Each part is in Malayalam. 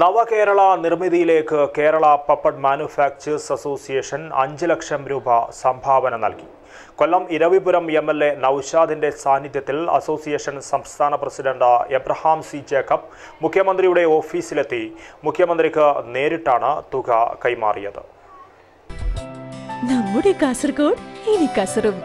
നവകേരള നിർമ്മിതിയിലേക്ക് കേരള പപ്പഡ് മാനുഫാക്ചേഴ്സ് അസോസിയേഷൻ അഞ്ച് ലക്ഷം രൂപ സംഭാവന നൽകി Kollam Eravipuram M L A നൌഷാദിന്റെ സാന്നിധ്യത്തിൽ അസോസിയേഷൻ സംസ്ഥാന പ്രസിഡന്റ് എബ്രഹാം സി ജേക്കബ് മുഖ്യമന്ത്രിയുടെ ഓഫീസിലെത്തി മുഖ്യമന്ത്രിക്ക് നേരിട്ടാണ് തുക കൈമാറിയത് നമ്മുടെ കാസർഗോഡ് ഇനി കസറും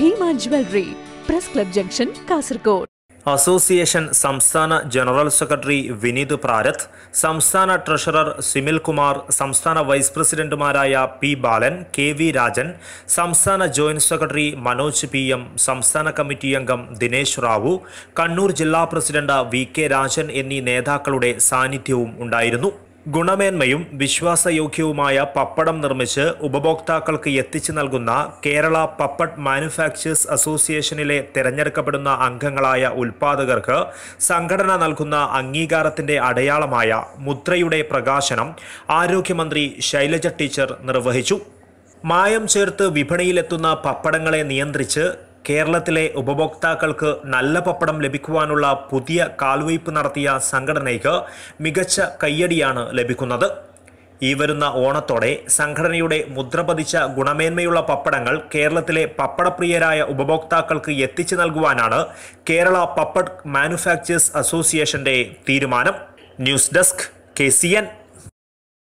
Bhima jewellery press club junction Kasaragod association സംസ്ഥാന ജനറൽ സെക്രട്ടറി വിനീത് പ്രാരത് സംസ്ഥാന ട്രഷറർ സിമിൽ കുമാർ സംസ്ഥാന വൈസ് പ്രസിഡന്റുമാരായ P Balan K V Rajan സംസ്ഥാന joint secretary Manoj P M സംസ്ഥാന കമ്മിറ്റി അംഗം ദിനേശ് റാവു കണ്ണൂർ ജില്ലാ പ്രസിഡന്റ് വി കെ രാജൻ എന്നീ നേതാക്കളുടെ സാന്നിധ്യവും ഉണ്ടായിരുന്നു ഗുണമേന്മയും വിശ്വാസയോഗ്യവുമായ പപ്പടം നിർമ്മിച്ച് ഉപഭോക്താക്കൾക്ക് എത്തിച്ചു നൽകുന്ന കേരള പപ്പട് മാനുഫാക്ചേഴ്സ് അസോസിയേഷനിലെ തിരഞ്ഞെടുക്കപ്പെടുന്ന അംഗങ്ങളായ ഉൽപാദകർക്ക് സംഘടന നൽകുന്ന അംഗീകാരത്തിന്റെ അടയാളമായ മുദ്രയുടെ പ്രകാശനം ആരോഗ്യമന്ത്രി ശൈലജ ടീച്ചർ നിർവഹിച്ചു മായം ചേർത്ത് വിപണിയിലെത്തുന്ന പപ്പടങ്ങളെ നിയന്ത്രിച്ച് കേരളത്തിലെ ഉപഭോക്താക്കൾക്ക് നല്ല പപ്പടം ലഭിക്കുവാനുള്ള പുതിയ കാൽവയ്പ് നടത്തിയ സംഘടനയ്ക്ക് മികച്ച കയ്യടിയാണ് ലഭിക്കുന്നത് ഈ വരുന്ന ഓണത്തോടെ സംഘടനയുടെ മുദ്ര പതിച്ച ഗുണമേന്മയുള്ള പപ്പടങ്ങൾ കേരളത്തിലെ പപ്പടപ്രിയരായ ഉപഭോക്താക്കൾക്ക് എത്തിച്ചു നൽകുവാനാണ് കേരള പപ്പഡ് മാനുഫാക്ചേഴ്സ് അസോസിയേഷന്റെ തീരുമാനം ന്യൂസ് ഡെസ്ക് കെ